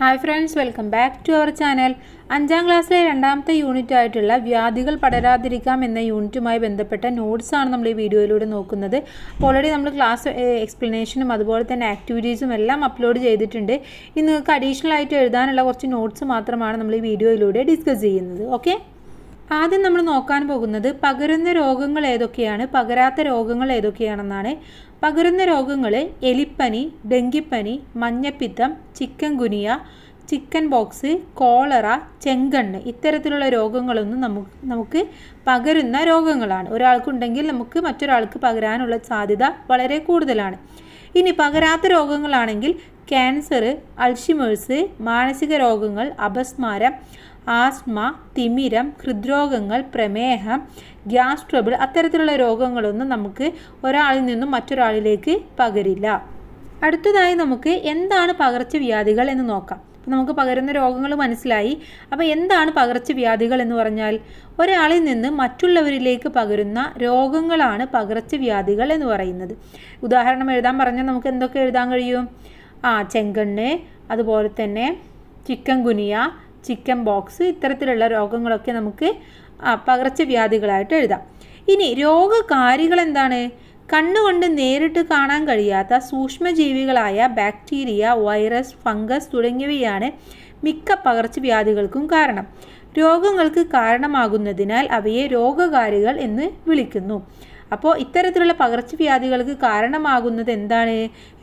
hi friends welcome back to our channel അഞ്ചാം ക്ലാസ്സിലെ രണ്ടാമത്തെ യൂണിറ്റ് ആയിട്ടുള്ള വ്യാധികൾ പടരാതിരിക്കാം എന്ന യൂണിറ്റുമായി ബന്ധപ്പെട്ട നോട്ട്സാണ് നമ്മൾ ഈ വീഡിയോയിലൂടെ നോക്കുന്നത് അപ്പോൾ ഓൾറെഡി നമ്മൾ ക്ലാസ് എക്സ്പ്ലനേഷനും അതുപോലെ തന്നെ ആക്ടിവിറ്റീസും എല്ലാം അപ്ലോഡ് ചെയ്തിട്ടുണ്ട് ഇന്ന് നിങ്ങൾക്ക് അഡീഷണൽ ആയിട്ട് എഴുതാനുള്ള കുറച്ച് നോട്ട്സ് മാത്രമാണ് നമ്മൾ ഈ വീഡിയോയിലൂടെ ഡിസ്കസ് ചെയ്യുന്നത് ഓക്കെ ആദ്യം നമ്മൾ നോക്കാൻ പോകുന്നത് പകരുന്ന രോഗങ്ങൾ ഏതൊക്കെയാണ് പകരാത്ത രോഗങ്ങൾ ഏതൊക്കെയാണെന്നാണ് പകരുന്ന രോഗങ്ങൾ എലിപ്പനി ഡെങ്കിപ്പനി മഞ്ഞപ്പിത്തം ചിക്കൻ ഗുനിയ ചിക്കൻ ബോക്സ് കോളറ ചെങ്കണ്ണ് ഇത്തരത്തിലുള്ള രോഗങ്ങളൊന്നും നമുക്ക് നമുക്ക് പകരുന്ന രോഗങ്ങളാണ് ഒരാൾക്കുണ്ടെങ്കിൽ നമുക്ക് മറ്റൊരാൾക്ക് പകരാനുള്ള സാധ്യത വളരെ കൂടുതലാണ് ഇനി പകരാത്ത രോഗങ്ങളാണെങ്കിൽ ക്യാൻസർ അൾഷിമേഴ്സ് മാനസിക രോഗങ്ങൾ അപസ്മാരം ആസ്മ തിമിരം ഹൃദ്രോഗങ്ങൾ പ്രമേഹം ഗ്യാസ് ട്രബിൾ അത്തരത്തിലുള്ള രോഗങ്ങളൊന്നും നമുക്ക് ഒരാളിൽ നിന്നും മറ്റൊരാളിലേക്ക് പകരില്ല അടുത്തതായി നമുക്ക് എന്താണ് പകർച്ചവ്യാധികൾ എന്ന് നോക്കാം നമുക്ക് പകരുന്ന രോഗങ്ങൾ മനസ്സിലായി അപ്പോൾ എന്താണ് പകർച്ചവ്യാധികൾ എന്ന് പറഞ്ഞാൽ ഒരാളിൽ നിന്ന് മറ്റുള്ളവരിലേക്ക് പകരുന്ന രോഗങ്ങളാണ് പകർച്ചവ്യാധികൾ എന്ന് പറയുന്നത് ഉദാഹരണം എഴുതാൻ പറഞ്ഞാൽ നമുക്ക് എന്തൊക്കെ എഴുതാൻ കഴിയും ആ ചെങ്കണ്ണ് അതുപോലെ തന്നെ ചിക്കൻ ഗുനിയ ചിക്കൻ ബോക്സ് ഇത്തരത്തിലുള്ള രോഗങ്ങളൊക്കെ നമുക്ക് പകർച്ചവ്യാധികളായിട്ട് എഴുതാം ഇനി രോഗകാരികൾ എന്താണ് കണ്ണുകൊണ്ട് നേരിട്ട് കാണാൻ കഴിയാത്ത സൂക്ഷ്മജീവികളായ ബാക്ടീരിയ വൈറസ് ഫംഗസ് തുടങ്ങിയവയാണ് മിക്ക പകർച്ചവ്യാധികൾക്കും കാരണം രോഗങ്ങൾക്ക് കാരണമാകുന്നതിനാൽ അവയെ രോഗകാരികൾ എന്ന് വിളിക്കുന്നു അപ്പോൾ ഇത്തരത്തിലുള്ള പകർച്ചവ്യാധികൾക്ക് കാരണമാകുന്നത് എന്താണ്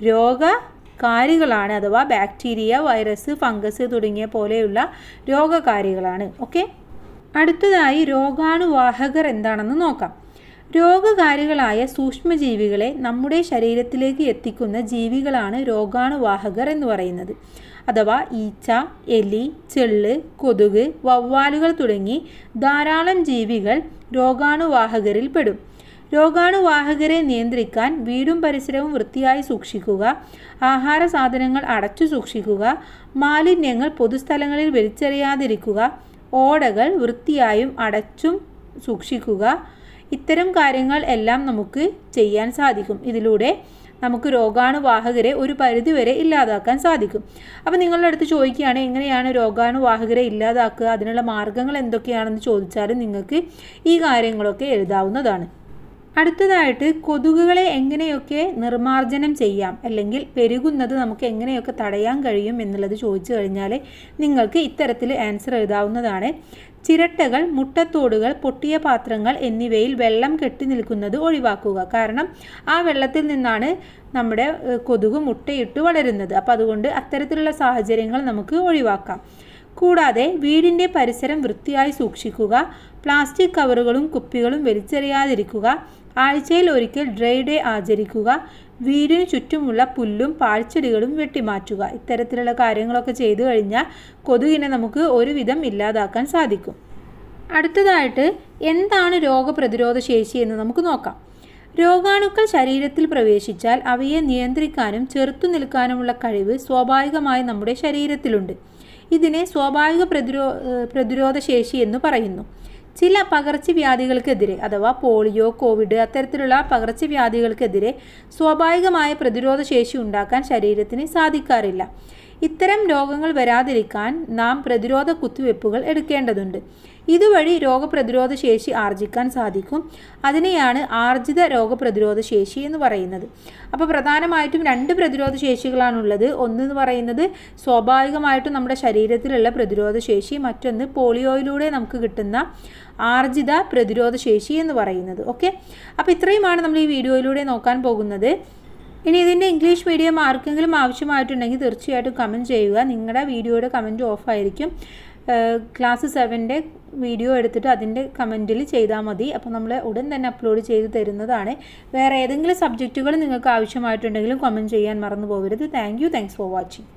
രോഗ കാരികളാണ് അഥവാ ബാക്ടീരിയ വൈറസ് ഫംഗസ് തുടങ്ങിയ പോലെയുള്ള രോഗകാരികളാണ് ഓക്കെ അടുത്തതായി രോഗാണുവാഹകർ എന്താണെന്ന് നോക്കാം രോഗകാരികളായ സൂക്ഷ്മജീവികളെ നമ്മുടെ ശരീരത്തിലേക്ക് എത്തിക്കുന്ന ജീവികളാണ് രോഗാണുവാഹകർ എന്ന് പറയുന്നത് അഥവാ ഈച്ച എലി ചെള്ള് കൊതുക് വവ്വാലുകൾ തുടങ്ങി ധാരാളം ജീവികൾ രോഗാണുവാഹകരിൽ പെടും രോഗാണുവാഹകരെ നിയന്ത്രിക്കാൻ വീടും പരിസരവും വൃത്തിയായി സൂക്ഷിക്കുക ആഹാര സാധനങ്ങൾ അടച്ചു സൂക്ഷിക്കുക മാലിന്യങ്ങൾ പൊതുസ്ഥലങ്ങളിൽ വലിച്ചെറിയാതിരിക്കുക ഓടകൾ വൃത്തിയായും അടച്ചും സൂക്ഷിക്കുക ഇത്തരം കാര്യങ്ങൾ എല്ലാം നമുക്ക് ചെയ്യാൻ സാധിക്കും ഇതിലൂടെ നമുക്ക് രോഗാണുവാഹകരെ ഒരു പരിധിവരെ ഇല്ലാതാക്കാൻ സാധിക്കും അപ്പോൾ നിങ്ങളുടെ അടുത്ത് ചോദിക്കുകയാണ് എങ്ങനെയാണ് രോഗാണുവാഹകരെ ഇല്ലാതാക്കുക അതിനുള്ള മാർഗങ്ങൾ എന്തൊക്കെയാണെന്ന് ചോദിച്ചാൽ നിങ്ങൾക്ക് ഈ കാര്യങ്ങളൊക്കെ എഴുതാവുന്നതാണ് അടുത്തതായിട്ട് കൊതുകുകളെ എങ്ങനെയൊക്കെ നിർമ്മാർജ്ജനം ചെയ്യാം അല്ലെങ്കിൽ പെരുകുന്നത് നമുക്ക് എങ്ങനെയൊക്കെ തടയാൻ കഴിയും എന്നുള്ളത് ചോദിച്ചു കഴിഞ്ഞാൽ നിങ്ങൾക്ക് ഇത്തരത്തിൽ ആൻസർ എഴുതാവുന്നതാണ് ചിരട്ടകൾ മുട്ടത്തോടുകൾ പൊട്ടിയ പാത്രങ്ങൾ എന്നിവയിൽ വെള്ളം കെട്ടി നിൽക്കുന്നത് ഒഴിവാക്കുക കാരണം ആ വെള്ളത്തിൽ നിന്നാണ് നമ്മുടെ കൊതുക് മുട്ടയിട്ട് വളരുന്നത് അപ്പോൾ അതുകൊണ്ട് അത്തരത്തിലുള്ള സാഹചര്യങ്ങൾ നമുക്ക് ഒഴിവാക്കാം കൂടാതെ വീടിൻ്റെ പരിസരം വൃത്തിയായി സൂക്ഷിക്കുക പ്ലാസ്റ്റിക് കവറുകളും കുപ്പികളും വലിച്ചെറിയാതിരിക്കുക ആഴ്ചയിൽ ഒരിക്കൽ ഡ്രൈ ഡേ ആചരിക്കുക വീടിനു ചുറ്റുമുള്ള പുല്ലും പാഴ്ചെടികളും വെട്ടിമാറ്റുക ഇത്തരത്തിലുള്ള കാര്യങ്ങളൊക്കെ ചെയ്തു കഴിഞ്ഞാൽ കൊതുകിനെ നമുക്ക് ഒരുവിധം ഇല്ലാതാക്കാൻ സാധിക്കും അടുത്തതായിട്ട് എന്താണ് രോഗപ്രതിരോധ ശേഷി എന്ന് നമുക്ക് നോക്കാം രോഗാണുക്കൾ ശരീരത്തിൽ പ്രവേശിച്ചാൽ അവയെ നിയന്ത്രിക്കാനും ചെറുത്തു നിൽക്കാനുമുള്ള കഴിവ് സ്വാഭാവികമായി നമ്മുടെ ശരീരത്തിലുണ്ട് ഇതിനെ സ്വാഭാവിക പ്രതിരോ ശേഷി എന്ന് പറയുന്നു ചില പകർച്ചവ്യാധികൾക്കെതിരെ അഥവാ പോളിയോ കോവിഡ് അത്തരത്തിലുള്ള പകർച്ചവ്യാധികൾക്കെതിരെ സ്വാഭാവികമായ പ്രതിരോധ ശേഷി ഉണ്ടാക്കാൻ ശരീരത്തിന് സാധിക്കാറില്ല ഇത്തരം രോഗങ്ങൾ വരാതിരിക്കാൻ നാം പ്രതിരോധ കുത്തിവെപ്പുകൾ എടുക്കേണ്ടതുണ്ട് ഇതുവഴി രോഗപ്രതിരോധ ശേഷി ആർജിക്കാൻ സാധിക്കും അതിനെയാണ് ആർജിത രോഗപ്രതിരോധ ശേഷി എന്ന് പറയുന്നത് അപ്പോൾ പ്രധാനമായിട്ടും രണ്ട് പ്രതിരോധ ശേഷികളാണുള്ളത് ഒന്ന് എന്ന് പറയുന്നത് സ്വാഭാവികമായിട്ടും നമ്മുടെ ശരീരത്തിലുള്ള പ്രതിരോധ ശേഷി മറ്റൊന്ന് പോളിയോയിലൂടെ നമുക്ക് കിട്ടുന്ന ആർജിത പ്രതിരോധ ശേഷി എന്ന് പറയുന്നത് ഓക്കെ അപ്പോൾ ഇത്രയുമാണ് നമ്മൾ ഈ വീഡിയോയിലൂടെ നോക്കാൻ പോകുന്നത് ഇനി ഇതിൻ്റെ ഇംഗ്ലീഷ് മീഡിയം ആർക്കെങ്കിലും ആവശ്യമായിട്ടുണ്ടെങ്കിൽ തീർച്ചയായിട്ടും കമൻറ്റ് ചെയ്യുക നിങ്ങളുടെ വീഡിയോയുടെ കമൻറ്റ് ഓഫായിരിക്കും ക്ലാസ് സെവൻ്റെ വീഡിയോ എടുത്തിട്ട് അതിൻ്റെ കമൻറ്റിൽ ചെയ്താൽ മതി അപ്പോൾ നമ്മൾ ഉടൻ തന്നെ അപ്ലോഡ് ചെയ്ത് തരുന്നതാണ് വേറെ ഏതെങ്കിലും സബ്ജക്റ്റുകൾ നിങ്ങൾക്ക് ആവശ്യമായിട്ടുണ്ടെങ്കിലും കമൻറ്റ് ചെയ്യാൻ മറന്നു പോകരുത് താങ്ക് യു ഫോർ വാച്ചിങ്